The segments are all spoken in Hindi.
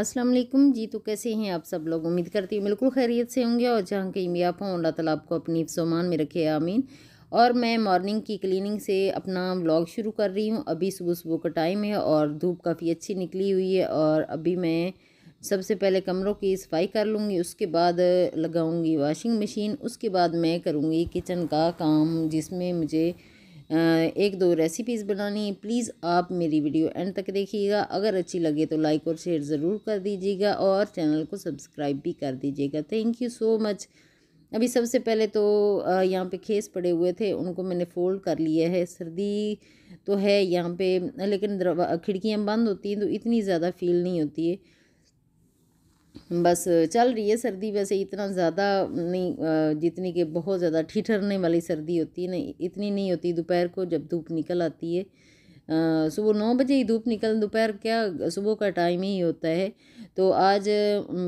अस्सलाम वालेकुम जी तो कैसे हैं आप सब लोग उम्मीद करती हूँ बिल्कुल खैरियत से होंगे और जहाँ कहीं भी आप हों अल्लाह ताला आपको अपनी सामान में रखे आमीन और मैं मॉर्निंग की क्लीनिंग से अपना व्लॉग शुरू कर रही हूँ अभी सुबह सुबह का टाइम है और धूप काफ़ी अच्छी निकली हुई है और अभी मैं सबसे पहले कमरों की सफाई कर लूँगी उसके बाद लगाऊँगी वाशिंग मशीन उसके बाद मैं करूँगी किचन का काम जिसमें मुझे एक दो रेसिपीज़ बनानी है प्लीज़ आप मेरी वीडियो एंड तक देखिएगा अगर अच्छी लगे तो लाइक और शेयर ज़रूर कर दीजिएगा और चैनल को सब्सक्राइब भी कर दीजिएगा थैंक यू सो मच अभी सबसे पहले तो यहाँ पे खेस पड़े हुए थे उनको मैंने फ़ोल्ड कर लिया है सर्दी तो है यहाँ पे लेकिन खिड़कियाँ बंद होती हैं तो इतनी ज़्यादा फील नहीं होती है बस चल रही है सर्दी वैसे इतना ज़्यादा नहीं जितनी कि बहुत ज़्यादा ठिठरने वाली सर्दी होती है नहीं इतनी नहीं होती दोपहर को जब धूप निकल आती है सुबह नौ बजे ही धूप निकल दोपहर क्या सुबह का टाइम ही होता है तो आज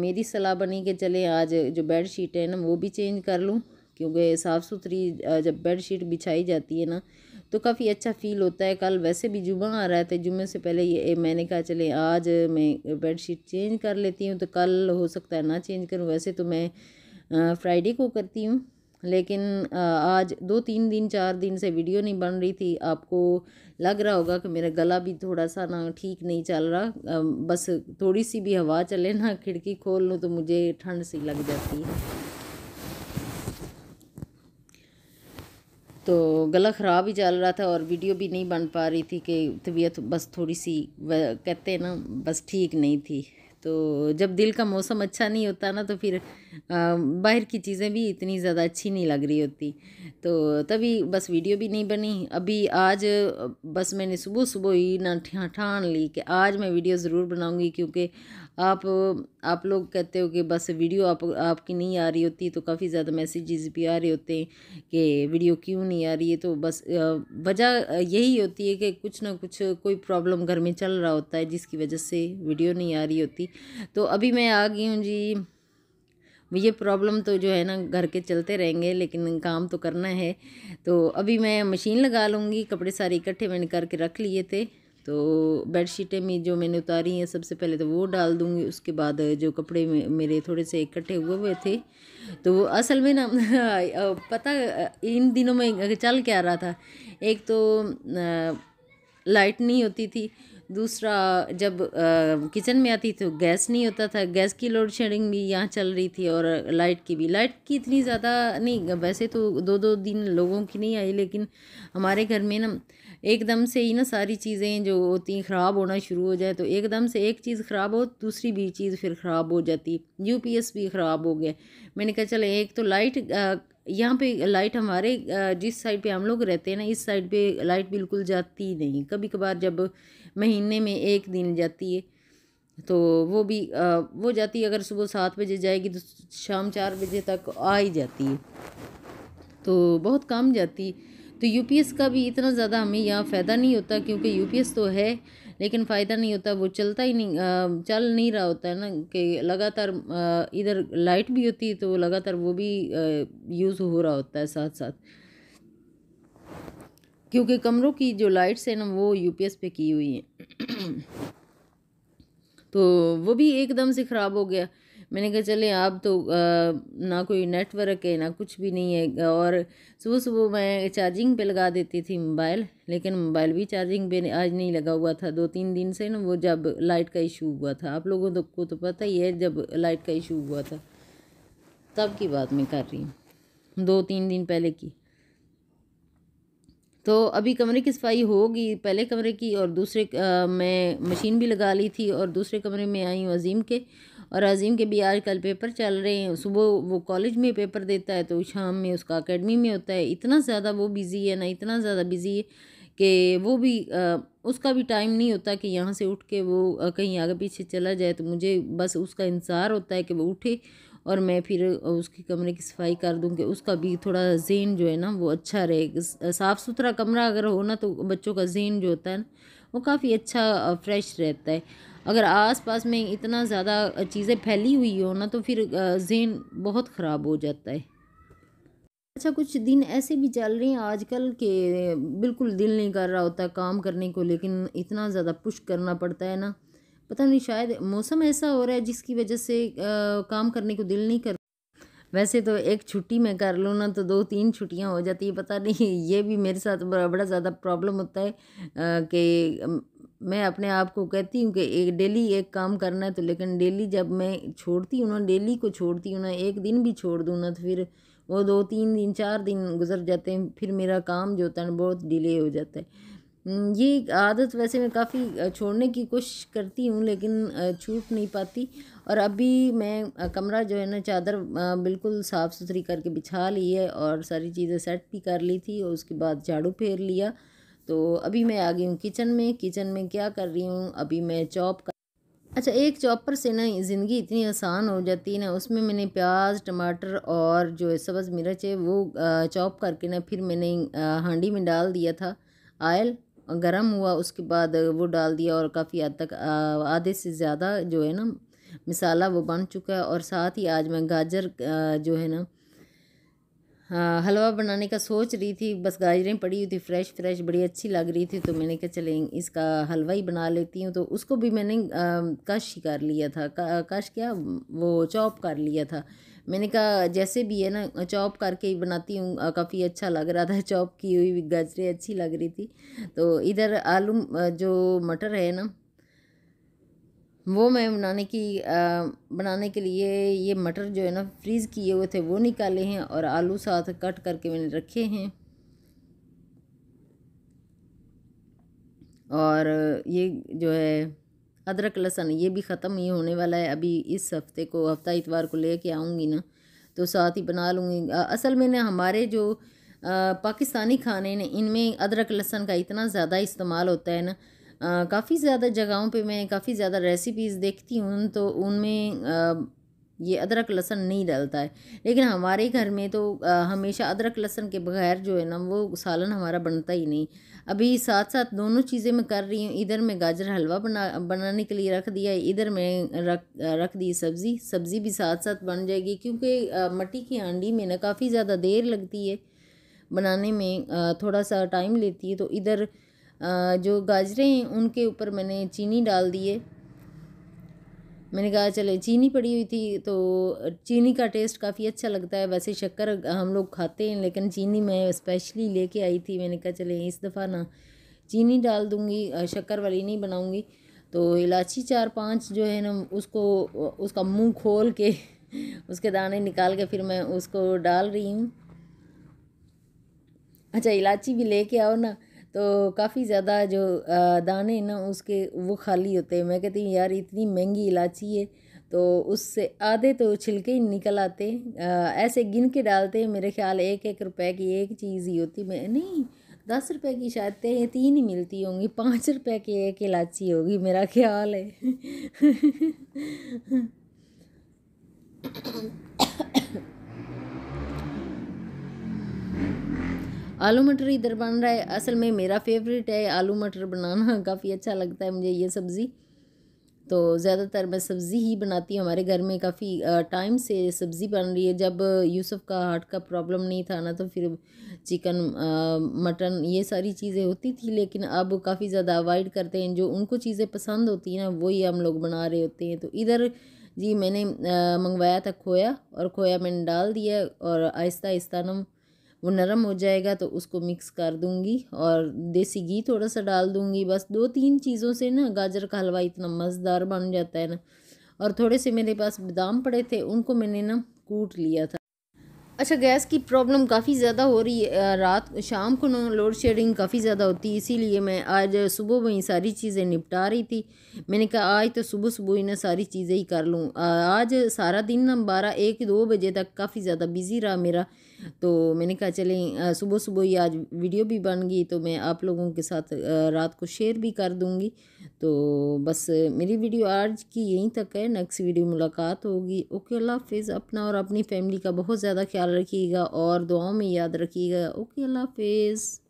मेरी सलाह बनी कि चले आज जो बेड शीट है ना वो भी चेंज कर लूँ क्योंकि साफ़ सुथरी जब बेड शीट बिछाई जाती है ना तो काफ़ी अच्छा फील होता है कल वैसे भी जुमा आ रहा था जुमे से पहले ये मैंने कहा चले आज मैं बेडशीट चेंज कर लेती हूँ तो कल हो सकता है ना चेंज करूँ वैसे तो मैं फ्राइडे को करती हूँ लेकिन आज दो तीन दिन चार दिन से वीडियो नहीं बन रही थी आपको लग रहा होगा कि मेरा गला भी थोड़ा सा ना ठीक नहीं चल रहा बस थोड़ी सी भी हवा चले ना खिड़की खोल लूँ तो मुझे ठंड सी लग जाती है तो गला ख़राब ही चल रहा था और वीडियो भी नहीं बन पा रही थी कि तबीयत बस थोड़ी सी कहते हैं ना बस ठीक नहीं थी तो जब दिल का मौसम अच्छा नहीं होता ना तो फिर आ, बाहर की चीज़ें भी इतनी ज़्यादा अच्छी नहीं लग रही होती तो तभी बस वीडियो भी नहीं बनी अभी आज बस मैंने सुबह सुबह ही ना ठान ली कि आज मैं वीडियो ज़रूर बनाऊंगी क्योंकि आप आप लोग कहते हो कि बस वीडियो आप आपकी नहीं आ रही होती तो काफ़ी ज़्यादा मैसेजेस भी आ रहे होते हैं कि वीडियो क्यों नहीं आ रही है तो बस वजह यही होती है कि कुछ ना कुछ कोई प्रॉब्लम घर में चल रहा होता है जिसकी वजह से वीडियो नहीं आ रही होती तो अभी मैं आ गई हूँ जी ये प्रॉब्लम तो जो है ना घर के चलते रहेंगे लेकिन काम तो करना है तो अभी मैं मशीन लगा लूँगी कपड़े सारे इकट्ठे मैंने करके रख लिए थे तो बेडशीटें में जो मैंने उतारी हैं सबसे पहले तो वो डाल दूँगी उसके बाद जो कपड़े मेरे थोड़े से इकट्ठे हुए हुए थे तो वो असल में ना पता इन दिनों में चल क्या रहा था एक तो लाइट नहीं होती थी दूसरा जब किचन में आती तो गैस नहीं होता था गैस की लोड शेडिंग भी यहाँ चल रही थी और लाइट की भी लाइट की इतनी ज़्यादा नहीं वैसे तो दो दो दिन लोगों की नहीं आई लेकिन हमारे घर में ना एकदम से ही ना सारी चीज़ें जो होती हैं ख़राब होना शुरू हो जाए तो एकदम से एक चीज़ ख़राब हो दूसरी भी चीज़ फिर ख़राब हो जाती यू भी ख़राब हो गया मैंने कहा चले एक तो लाइट यहाँ पे लाइट हमारे जिस साइड पे हम लोग रहते हैं ना इस साइड पे लाइट बिल्कुल जाती ही नहीं कभी कभार जब महीने में एक दिन जाती है तो वो भी वो जाती है अगर सुबह सात बजे जाएगी तो शाम चार बजे तक आ ही जाती है तो बहुत कम जाती है तो यूपीएस का भी इतना ज़्यादा हमें यहाँ फ़ायदा नहीं होता क्योंकि यूपीएस तो है लेकिन फ़ायदा नहीं होता वो चलता ही नहीं चल नहीं रहा होता है ना कि लगातार इधर लाइट भी होती है तो लगातार वो भी यूज़ हो रहा होता है साथ साथ क्योंकि कमरों की जो लाइट्स है ना वो यूपीएस पे की हुई हैं तो वो भी एकदम से ख़राब हो गया मैंने कहा चले आप तो आ, ना कोई नेटवर्क है ना कुछ भी नहीं है और सुबह सुबह मैं चार्जिंग पे लगा देती थी मोबाइल लेकिन मोबाइल भी चार्जिंग पे आज नहीं लगा हुआ था दो तीन दिन से ना वो जब लाइट का इशू हुआ था आप लोगों तो को तो पता ही है जब लाइट का इशू हुआ था तब की बात मैं कर रही हूँ दो तीन दिन पहले की तो अभी कमरे की सफाई होगी पहले कमरे की और दूसरे आ, मैं मशीन भी लगा ली थी और दूसरे कमरे में आई हूँ अजीम के और अजीम के भी आजकल पेपर चल रहे हैं सुबह वो कॉलेज में पेपर देता है तो शाम में उसका अकेडमी में होता है इतना ज़्यादा वो बिज़ी है ना इतना ज़्यादा बिज़ी है कि वो भी आ, उसका भी टाइम नहीं होता कि यहाँ से उठ के वो आ, कहीं आगे पीछे चला जाए तो मुझे बस उसका इंतज़ार होता है कि वो उठे और मैं फिर उसके कमरे की सफाई कर दूँ कि उसका भी थोड़ा जेन जो है ना वो अच्छा रहे साफ़ सुथरा कमरा अगर हो ना तो बच्चों का जेन जो होता है ना वो काफ़ी अच्छा फ्रेश रहता है अगर आसपास में इतना ज़्यादा चीज़ें फैली हुई हो ना तो फिर जहन बहुत ख़राब हो जाता है अच्छा कुछ दिन ऐसे भी चल रहे हैं आजकल के बिल्कुल दिल नहीं कर रहा होता काम करने को लेकिन इतना ज़्यादा पुश करना पड़ता है ना पता नहीं शायद मौसम ऐसा हो रहा है जिसकी वजह से आ, काम करने को दिल नहीं कर वैसे तो एक छुट्टी में कर लूँ ना तो दो तीन छुट्टियाँ हो जाती है पता नहीं ये भी मेरे साथ बड़ा ज़्यादा प्रॉब्लम होता है कि मैं अपने आप को कहती हूँ कि एक डेली एक काम करना है तो लेकिन डेली जब मैं छोड़ती हूँ ना डेली को छोड़ती हूँ ना एक दिन भी छोड़ दूँ ना तो फिर वो दो तीन दिन चार दिन गुजर जाते हैं फिर मेरा काम जो होता है ना बहुत डिले हो जाता है हम्म, ये आदत वैसे मैं काफ़ी छोड़ने की कोशिश करती हूँ लेकिन छूट नहीं पाती और अभी मैं कमरा जो है ना चादर बिल्कुल साफ़ सुथरी करके बिछा ली है और सारी चीज़ें सेट भी कर ली थी और उसके बाद झाड़ू फेर लिया तो अभी मैं आ गई हूँ किचन में किचन में क्या कर रही हूँ अभी मैं चॉप कर अच्छा एक चॉपर से ना ज़िंदगी इतनी आसान हो जाती है ना उसमें मैंने प्याज टमाटर और जो सब्ज़ मिर्च है वो चॉप करके ना फिर मैंने हांडी में डाल दिया था आयल गर्म हुआ उसके बाद वो डाल दिया और काफ़ी हद तक आधे से ज़्यादा जो है ना मसाला वो बन चुका है और साथ ही आज मैं गाजर जो है ना हाँ हलवा बनाने का सोच रही थी बस गाजरें पड़ी हुई थी फ्रेश फ्रेश बड़ी अच्छी लग रही थी तो मैंने कहा चले इसका हलवा ही बना लेती हूँ तो उसको भी मैंने कश ही कर लिया था कश क्या वो चॉप कर लिया था मैंने कहा जैसे भी है ना चॉप करके ही बनाती हूँ काफ़ी अच्छा लग रहा था चॉप की हुई गाजरें अच्छी लग रही थी तो इधर आलू जो मटर है ना वो मैं बनाने की आ, बनाने के लिए ये मटर जो है ना फ्रीज़ किए हुए थे वो निकाले हैं और आलू साथ कट करके मैंने रखे हैं और ये जो है अदरक लहसन ये भी ख़त्म ही होने वाला है अभी इस हफ्ते को हफ्ता इतवार को ले कर आऊँगी ना तो साथ ही बना लूँगी असल में ना हमारे जो आ, पाकिस्तानी खाने ने इनमें अदरक लहसन का इतना ज़्यादा इस्तेमाल होता है ना काफ़ी ज़्यादा जगहों पे मैं काफ़ी ज़्यादा रेसिपीज़ देखती हूँ तो उनमें ये अदरक लहसन नहीं डालता है लेकिन हमारे घर में तो आ, हमेशा अदरक लहसन के बगैर जो है ना वो सालन हमारा बनता ही नहीं अभी साथ साथ दोनों चीज़ें मैं कर रही हूँ इधर मैं गाजर हलवा बना बनाने के लिए रख दिया इधर मैं रख रख दी सब्ज़ी सब्ज़ी भी साथ साथ बन जाएगी क्योंकि मट्टी की हांडी में ना काफ़ी ज़्यादा देर लगती है बनाने में आ, थोड़ा सा टाइम लेती है तो इधर जो गाजरें हैं उनके ऊपर मैंने चीनी डाल दी है मैंने कहा चले चीनी पड़ी हुई थी तो चीनी का टेस्ट काफ़ी अच्छा लगता है वैसे शक्कर हम लोग खाते हैं लेकिन चीनी मैं स्पेशली लेके आई थी मैंने कहा चले इस दफ़ा ना चीनी डाल दूँगी शक्कर वाली नहीं बनाऊँगी तो इलायची चार पाँच जो है ना उसको उसका मुंह खोल के उसके दाने निकाल के फिर मैं उसको डाल रही हूँ अच्छा इलायची भी लेके आओ ना तो काफ़ी ज़्यादा जो दाने ना उसके वो खाली होते हैं मैं कहती हूँ यार इतनी महंगी इलायची है तो उससे आधे तो छिलके ही निकल आते हैं ऐसे गिन के डालते हैं मेरे ख्याल एक एक रुपए की एक चीज़ ही होती मैं नहीं दस रुपए की शायद तेह तीन ही मिलती होंगी पाँच रुपए की एक इलायची होगी मेरा ख्याल है आलू मटर इधर बन रहा है असल में मेरा फेवरेट है आलू मटर बनाना काफ़ी अच्छा लगता है मुझे ये सब्ज़ी तो ज़्यादातर मैं सब्ज़ी ही बनाती हूँ हमारे घर में काफ़ी टाइम से सब्ज़ी बन रही है जब यूसुफ का हार्ट का प्रॉब्लम नहीं था ना तो फिर चिकन मटन ये सारी चीज़ें होती थी लेकिन अब काफ़ी ज़्यादा अवॉइड करते हैं जो उनको चीज़ें पसंद होती हैं ना वही हम लोग बना रहे होते हैं तो इधर जी मैंने मंगवाया था खोया और खोया मैंने डाल दिया और आहिस्ता आहिस्ता ना वो नरम हो जाएगा तो उसको मिक्स कर दूँगी और देसी घी थोड़ा सा डाल दूँगी बस दो तीन चीज़ों से ना गाजर का हलवा इतना मज़ेदार बन जाता है ना और थोड़े से मेरे पास बादाम पड़े थे उनको मैंने ना कूट लिया था अच्छा गैस की प्रॉब्लम काफ़ी ज़्यादा हो रही है रात शाम को ना लोड शेडिंग काफ़ी ज़्यादा होती है इसीलिए मैं आज सुबह वहीं सारी चीज़ें निपटा रही थी मैंने कहा आज तो सुबह सुबह ही ना सारी चीज़ें ही कर लूँ आज सारा दिन ना बारह एक दो बजे तक काफ़ी ज़्यादा बिजी रहा मेरा तो मैंने कहा चलें सुबह सुबह ही आज वीडियो भी बन गई तो मैं आप लोगों के साथ रात को शेयर भी कर दूँगी तो बस मेरी वीडियो आज की यहीं तक है नेक्स्ट वीडियो मुलाकात होगी ओके अल्लाह हाफिज़ अपना और अपनी फैमिली का बहुत ज़्यादा ख्याल रखिएगा और दुआओं में याद रखिएगा ओके अल्लाह हाफिज़